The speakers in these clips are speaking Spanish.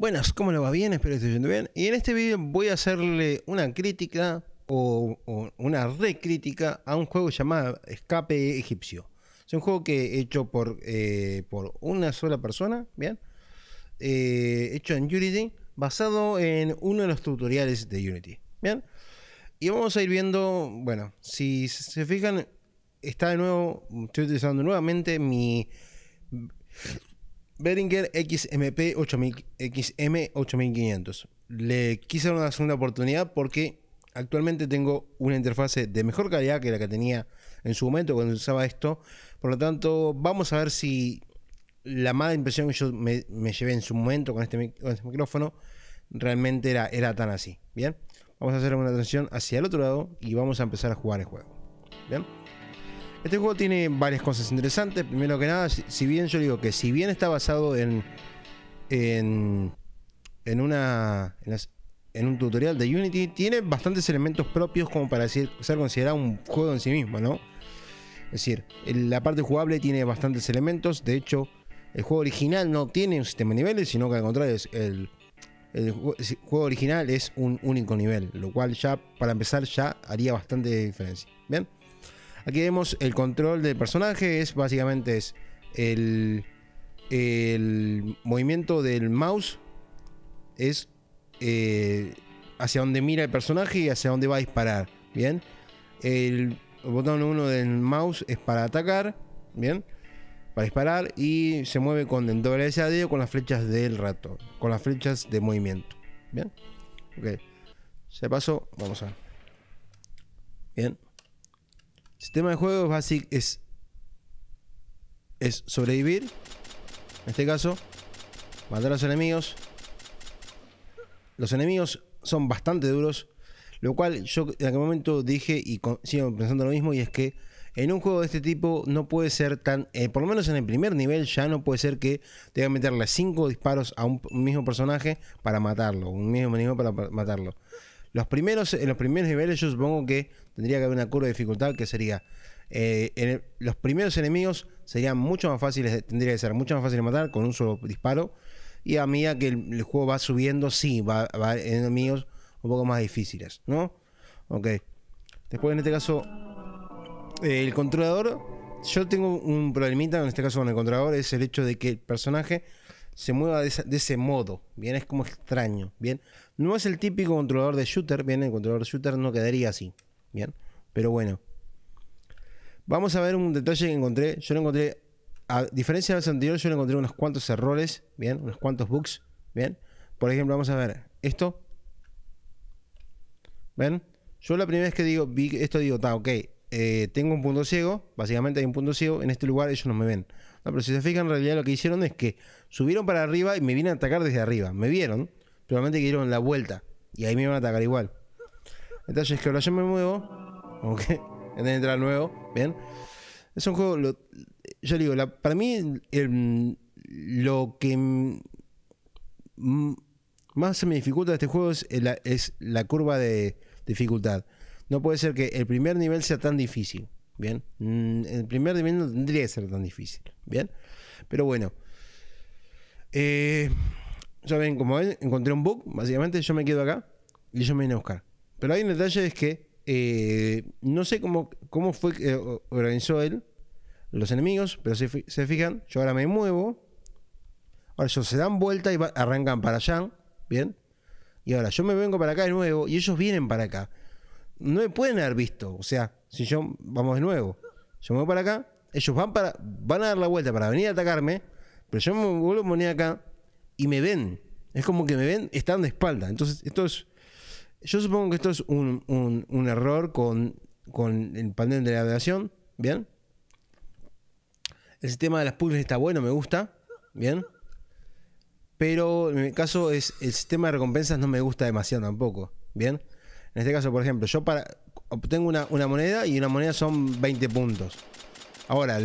Buenas, ¿cómo lo va? Bien, espero que esté yendo bien. Y en este video voy a hacerle una crítica o, una recrítica a un juego llamado Escape Egipcio. Es un juego que he hecho por, eh, por una sola persona, ¿bien? Eh, hecho en Unity, basado en uno de los tutoriales de Unity, ¿bien? Y vamos a ir viendo, bueno, si se fijan, está de nuevo, estoy utilizando nuevamente mi Beringer XMP 8000, XM 8500. Le quise dar una segunda oportunidad porque actualmente tengo una interfase de mejor calidad que la que tenía en su momento cuando usaba esto. Por lo tanto, vamos a ver si la mala impresión que yo me, llevé en su momento este con este, micrófono realmente era, era tan así. Bien, vamos a hacer una transición hacia el otro lado y vamos a empezar a jugar el juego. Bien. Este juego tiene varias cosas interesantes. Primero que nada, si bien yo digo que si bien está basado en en, una en, un tutorial de Unity, tiene bastantes elementos propios como para ser considerado un juego en sí mismo, ¿no? Es decir, la parte jugable tiene bastantes elementos. De hecho, el juego original no tiene un sistema de niveles, sino que al contrario, el, el juego original es un único nivel, lo cual ya, para empezar, ya haría bastante diferencia. ¿Bien? Aquí vemos el control del personaje, es básicamente es el, movimiento del mouse, es eh, hacia donde mira el personaje y hacia dónde va a disparar, ¿bien? El botón 1 del mouse es para atacar, ¿bien? Para disparar y se mueve con el doble de o con las flechas del rato, con las flechas de movimiento, ¿bien? Ok, se pasó, vamos a... Bien. El sistema de juego básico es, es sobrevivir, en este caso, matar a los enemigos. Los enemigos son bastante duros, lo cual yo en aquel momento dije y sigo pensando lo mismo y es que en un juego de este tipo no puede ser tan, eh, por lo menos en el primer nivel ya no puede ser que tenga que meterle cinco disparos a un mismo personaje para matarlo, un mismo enemigo para matarlo primeros, en los primeros niveles yo supongo que tendría que haber una curva de dificultad que sería... Eh, los primeros enemigos serían mucho más fáciles, tendría que ser mucho más fácil de matar con un solo disparo. Y a medida que el, juego va subiendo, sí, va, en enemigos un poco más difíciles, ¿no? Ok. Después, en este caso, el controlador. Yo tengo un problemita, en este caso con el controlador, es el hecho de que el personaje se mueva de, ese modo, bien, es como extraño, bien. No es el típico controlador de shooter, bien, el controlador de shooter no quedaría así, bien, pero bueno. Vamos a ver un detalle que encontré, yo lo encontré, a diferencia de los anteriores, yo le encontré unos cuantos errores, bien, unos cuantos bugs, bien. Por ejemplo, vamos a ver esto, ¿ven? Yo la primera vez que digo esto digo, está, ok, eh, tengo un punto ciego, básicamente hay un punto ciego, en este lugar ellos no me ven pero si se fijan, en realidad lo que hicieron es que subieron para arriba y me vienen a atacar desde arriba. Me vieron, probablemente que dieron la vuelta. Y ahí me iban a atacar igual. Entonces que ahora yo me muevo. Ok, entrar nuevo. Bien. Es un juego. yo digo, para mí, lo que más se me dificulta de este juego es es la curva de dificultad. No puede ser que el primer nivel sea tan difícil. ¿bien? Mm, el primer mi no tendría que ser tan difícil, ¿bien? Pero bueno. Eh, ya ven, como ven, encontré un bug, básicamente yo me quedo acá y yo me vine a buscar. Pero hay un detalle es que eh, no sé cómo, cómo fue que eh, organizó él los enemigos, pero si se fijan, yo ahora me muevo. Ahora ellos se dan vuelta y arrancan para allá, ¿bien? Y ahora yo me vengo para acá de nuevo y ellos vienen para acá no me pueden haber visto. O sea, si yo, vamos de nuevo, yo me voy para acá, ellos van, para, van a dar la vuelta para venir a atacarme, pero yo me vuelvo a poner acá y me ven. Es como que me ven, están de espalda. Entonces, esto es, yo supongo que esto es un, error con, con el panel de la aviación, ¿bien? El sistema de las pulgas está bueno, me gusta, ¿bien? Pero en mi caso es el sistema de recompensas no me gusta demasiado tampoco, ¿bien? En este caso, por ejemplo, yo para obtengo una, moneda y una moneda son 20 puntos. Ahora,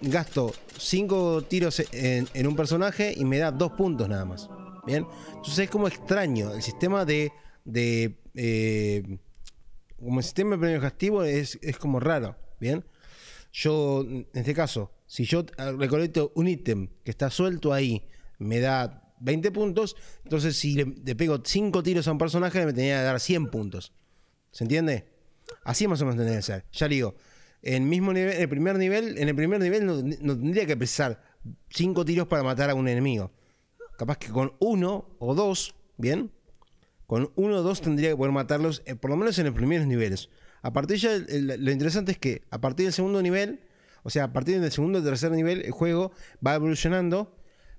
gasto 5 tiros en, un personaje y me da 2 puntos nada más. Bien, entonces es como extraño. El sistema de. de eh, como el sistema de premio castigo es, es como raro. Bien, yo, en este caso, si yo recolecto un ítem que está suelto ahí, me da 20 puntos. Entonces, si le, pego 5 tiros a un personaje, me tenía que dar 100 puntos. ¿Se entiende? Así más o menos tendría que ser. Ya digo, en, mismo nivel, en el primer nivel, en el primer nivel no, tendría que precisar 5 tiros para matar a un enemigo. Capaz que con uno o dos, ¿bien? Con uno o dos tendría que poder matarlos, eh, por lo menos en los primeros niveles. A partir ya, lo interesante es que a partir del segundo nivel, o sea, a partir del segundo o tercer nivel, el juego va evolucionando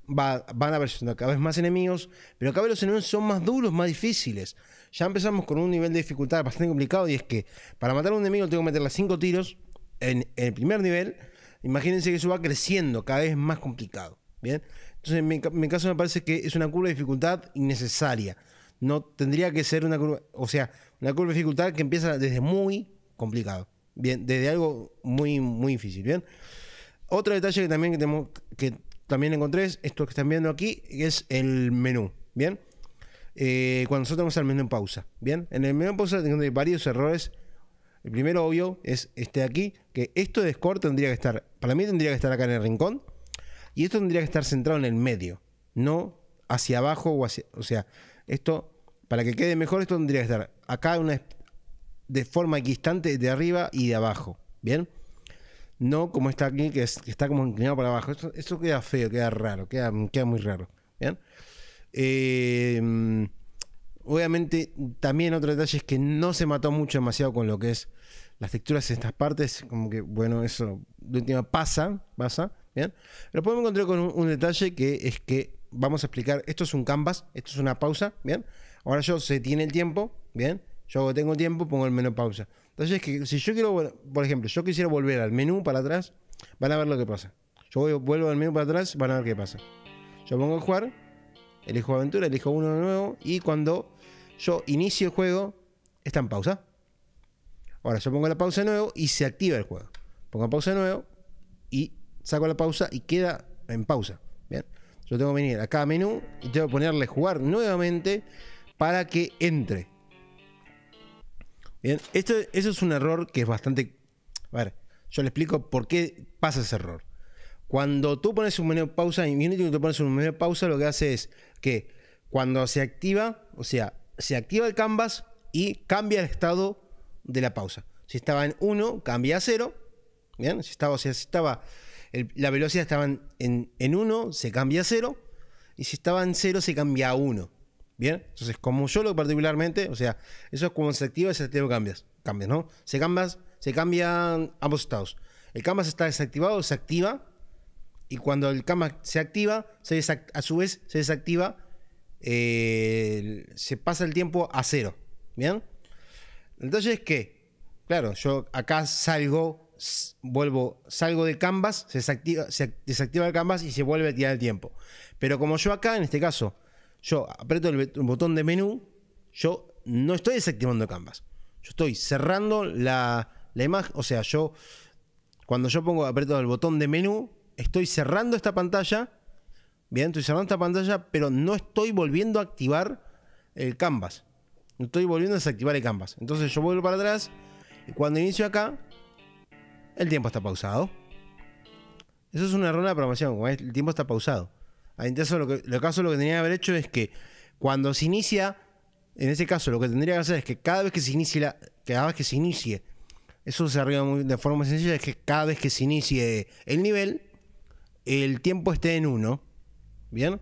van a haber cada vez más enemigos, pero cada vez los enemigos son más duros, más difíciles. Ya empezamos con un nivel de dificultad bastante complicado y es que para matar a un enemigo tengo que meterle cinco tiros en, el primer nivel. Imagínense que eso va creciendo, cada vez más complicado. Bien, entonces en mi, caso me parece que es una curva de dificultad innecesaria. No tendría que ser una curva, o sea, una curva de dificultad que empieza desde muy complicado. Bien, desde algo muy, muy difícil. Bien. Otro detalle que también tenemos, que también encontré esto que están viendo aquí, que es el menú. Bien. Eh, cuando nosotros tenemos al menú en pausa. Bien. En el menú en pausa tengo varios errores. El primero, obvio, es este aquí, que esto de score tendría que estar, para mí tendría que estar acá en el rincón, y esto tendría que estar centrado en el medio, no hacia abajo o hacia, o sea, esto, para que quede mejor, esto tendría que estar acá una, de forma equistante de arriba y de abajo, ¿bien? No como está aquí, que, está como inclinado para abajo. Eso, queda feo, queda raro, queda, muy raro. ¿Bien? Em, obviamente, también otro detalle es que no se mató mucho demasiado con lo que es las texturas en estas partes. Como que, bueno, eso de última pasa, pasa. ¿Bien? Pero podemos encontrar con un, detalle que es que vamos a explicar. Esto es un canvas, esto es una pausa, ¿bien? Ahora yo se tiene el tiempo, ¿bien? Yo tengo tiempo, pongo el menú pausa. Entonces, que si yo quiero, por ejemplo, yo quisiera volver al menú para atrás, van a ver lo que pasa. Yo vuelvo al menú para atrás, van a ver qué pasa. Yo pongo a jugar, elijo aventura, elijo uno nuevo, y cuando yo inicio el juego, está en pausa. Ahora yo pongo la pausa de nuevo y se activa el juego. Pongo pausa de nuevo y saco la pausa y queda en pausa. Bien. Yo tengo que venir acá a menú y tengo que ponerle jugar nuevamente para que entre. Bien, esto, eso es un error que es bastante... A ver, yo le explico por qué pasa ese error. Cuando tú pones un menú pausa, en que tú pones un menú pausa, lo que hace es que cuando se activa, o sea, se activa el canvas y cambia el estado de la pausa. Si estaba en 1, cambia a 0. Bien, si estaba, o sea, si estaba la velocidad estaba en 1, se cambia a 0. Y si estaba en 0, se cambia a 1. Entonces, como yo lo particularmente, o sea, eso es como se activa y se activa cambias, cambias, ¿no? Se, se cambian ambos estados. El canvas está desactivado, se activa, y cuando el canvas se activa, se a su vez se desactiva, eh, se pasa el tiempo a cero, ¿bien? Entonces, que... Claro, yo acá salgo, vuelvo, salgo del canvas, se desactiva, se desactiva el canvas y se vuelve a tirar el tiempo. Pero como yo acá, en este caso, yo aprieto el botón de menú, yo no estoy desactivando Canvas. Yo estoy cerrando la, la imagen. O sea, yo cuando yo pongo aprieto el botón de menú, estoy cerrando esta pantalla. Bien, estoy cerrando esta pantalla, pero no estoy volviendo a activar el Canvas. No estoy volviendo a desactivar el Canvas. Entonces yo vuelvo para atrás. Y cuando inicio acá, el tiempo está pausado. Eso es un error de programación. El tiempo está pausado. Entonces lo que, lo caso lo que tenía que haber hecho es que cuando se inicia, en ese caso lo que tendría que hacer es que cada vez que se inicie, la, cada vez que se inicie, eso se arregla de forma sencilla, es que cada vez que se inicie el nivel, el tiempo esté en uno ¿Bien?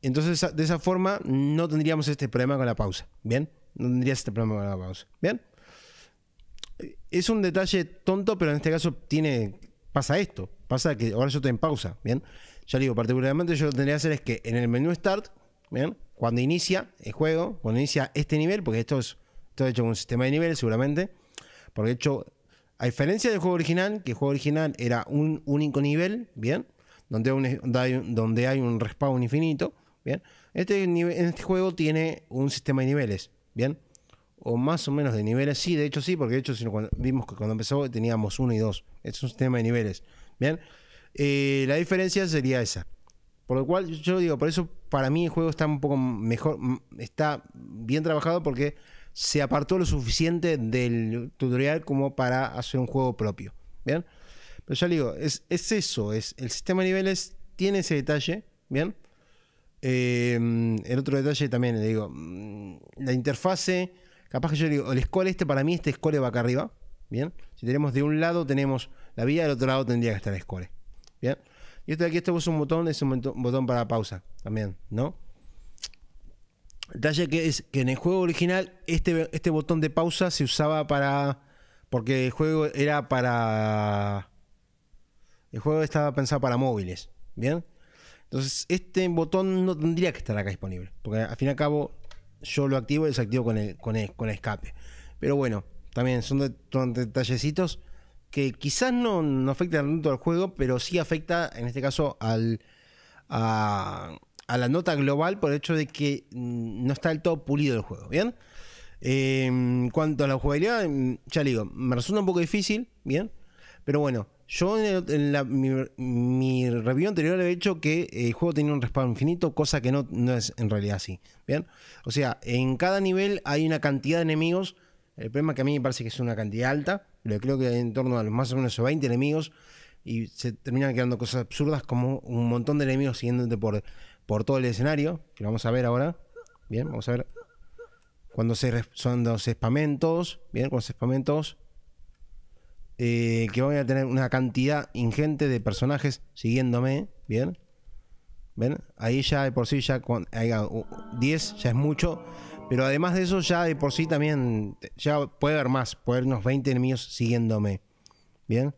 Entonces, de esa forma, no tendríamos este problema con la pausa. ¿Bien? No tendrías este problema con la pausa. ¿Bien? Es un detalle tonto, pero en este caso tiene, pasa esto. Pasa que ahora yo estoy en pausa. ¿Bien? Yo digo, particularmente yo lo que tendría que hacer es que en el menú Start, ¿bien? cuando inicia el juego, cuando inicia este nivel, porque esto es todo hecho con un sistema de niveles seguramente, porque de hecho, a diferencia del juego original, que el juego original era un único nivel, ¿bien? Donde hay un, donde hay un respawn infinito, ¿bien? Este, este, juego tiene un sistema de niveles, ¿bien? o más o menos de niveles. Sí, de hecho sí, porque de hecho cuando, vimos que cuando empezó teníamos uno y dos. Es un sistema de niveles. Bien, eh, la diferencia sería esa. Por lo cual, yo digo, por eso para mí el juego está un poco mejor, está bien trabajado porque se apartó lo suficiente del tutorial como para hacer un juego propio. ¿Bien? Pero ya le digo, es, eso, es, el sistema de niveles tiene ese detalle, ¿bien? Em, el otro detalle también, le digo, mm, la interfase, capaz que yo le digo, el score este, para mí este score va acá arriba, ¿bien? Si tenemos de un lado tenemos la vida, del otro lado tendría que estar el score. Bien. Y este de aquí, este es un botón, es un botón para pausa también, ¿no? Detalle que es que en el juego original este, este botón de pausa se usaba para. Porque el juego era para. El juego estaba pensado para móviles. ¿Bien? Entonces, este botón no tendría que estar acá disponible. Porque al fin y al cabo, yo lo activo y desactivo con el, con el, con escape. Pero bueno, también son, de, son detallecitos que quizás no, no afecta tanto al juego, pero sí afecta, en este caso, al, a, la nota global por el hecho de que mm, no está del todo pulido el juego, ¿bien? en em, cuanto a la jugabilidad, em, ya le digo, me resulta un poco difícil, ¿bien? Pero bueno, yo en, la, mi, mi, review anterior he dicho que el juego tenía un respaldo infinito, cosa que no, no es en realidad así, ¿bien? O sea, en cada nivel hay una cantidad de enemigos el problema es que a mí me parece que es una cantidad alta, pero creo que hay en torno a los más o menos 20 enemigos y se terminan quedando cosas absurdas como un montón de enemigos siguiéndote por, por todo el escenario, que vamos a ver ahora. Bien, vamos a ver. Cuando se, son dos espamentos, bien, con los espamentos, eh, que voy a tener una cantidad ingente de personajes siguiéndome, bien. ¿Ven? Ahí ya de por sí ya con 10 ya es mucho, pero además de eso, ya de por sí también, ya puede haber más, puede haber unos 20 enemigos siguiéndome. ¿Bien?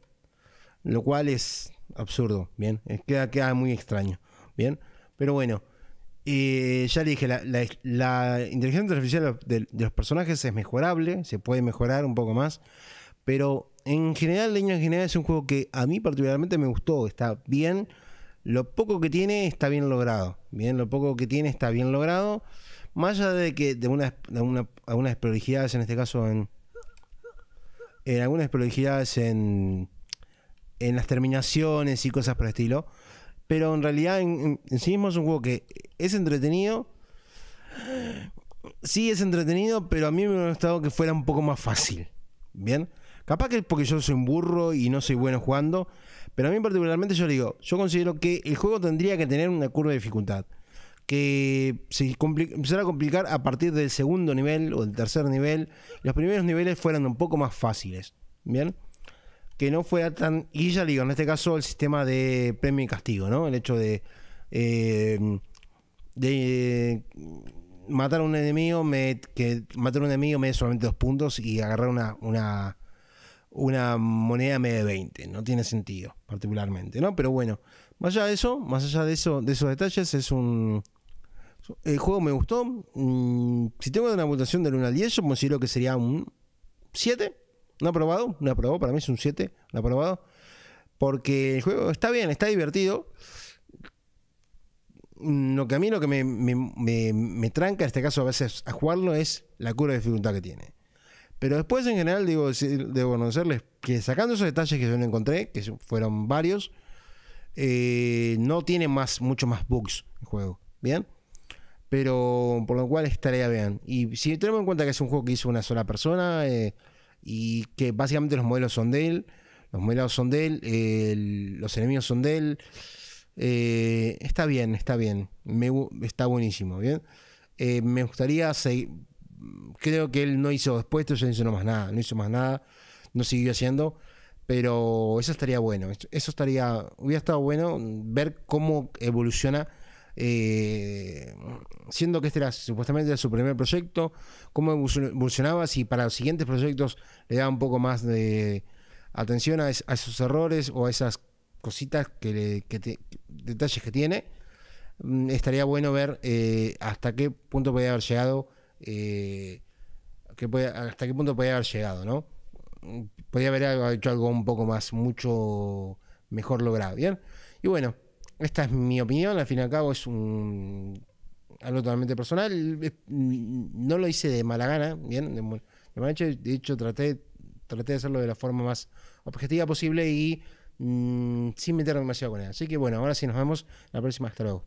Lo cual es absurdo, ¿bien? Queda, queda muy extraño, ¿bien? Pero bueno, eh, ya le dije, la, la, inteligencia artificial de, los personajes es mejorable, se puede mejorar un poco más, pero en general, en general es un juego que a mí particularmente me gustó, está bien, lo poco que tiene está bien logrado, bien, lo poco que tiene está bien logrado. Más allá de que de, una, algunas prolijidades en este caso en, en algunas prolijidades en, en las terminaciones y cosas por el estilo, pero en realidad en, sí mismo es un juego que es entretenido. Sí, es entretenido, pero a mí me hubiera gustado que fuera un poco más fácil. Bien, capaz que es porque yo soy un burro y no soy bueno jugando, pero a mí particularmente yo digo, yo considero que el juego tendría que tener una curva de dificultad que se empezara a complicar a partir del segundo nivel o del tercer nivel. Los primeros niveles fueran un poco más fáciles, ¿bien? Que no fuera tan... Y ya digo, en este caso el sistema de premio y castigo, ¿no? El hecho de... Eh, de matar a un enemigo me, que matar a un enemigo me da solamente dos puntos y agarrar una una moneda media de 20. No tiene sentido, particularmente, ¿no? Pero bueno, más allá de eso, más allá de eso, de esos detalles, es un. El juego me gustó. Mm, si tengo una votación del 1 al 10, yo considero que sería un 7. No aprobado, no aprobado, para mí es un 7, no aprobado. Porque el juego está bien, está divertido. Lo que a mí lo que me, me, me, tranca, en este caso a veces, a jugarlo es la cura de dificultad que tiene. Pero después, en general, digo, debo conocerles que sacando esos detalles que yo no encontré, que fueron varios, eh, no tiene más, mucho más bugs el juego. ¿Bien? Pero por lo cual estaría bien. Y si tenemos en cuenta que es un juego que hizo una sola persona eh, y que básicamente los modelos son de él, los modelos son de él, los enemigos son de él. Eh, está bien, está bien. está buenísimo, ¿bien? me gustaría seguir, creo que él no hizo después, ya no hizo más nada, no hizo más nada, no siguió haciendo, pero eso estaría bueno, eso estaría, hubiera estado bueno ver cómo evoluciona. Eh, siendo que este era supuestamente su primer proyecto, cómo evolucionaba, si para los siguientes proyectos le daba un poco más de atención a, esos errores o a esas cositas que, detalles que tiene. Mm, estaría bueno ver eh, hasta qué punto podía haber llegado eh, que hasta qué punto podía haber llegado, ¿no? Podía haber hecho algo un poco más, mucho mejor logrado, ¿bien? Y bueno, esta es mi opinión, al fin y al cabo es un algo totalmente personal, no lo hice de mala gana, ¿bien? De, hecho, traté, de hacerlo de la forma más objetiva posible y mm, sin meterme demasiado con él. Así que bueno, ahora sí nos vemos la próxima, hasta luego.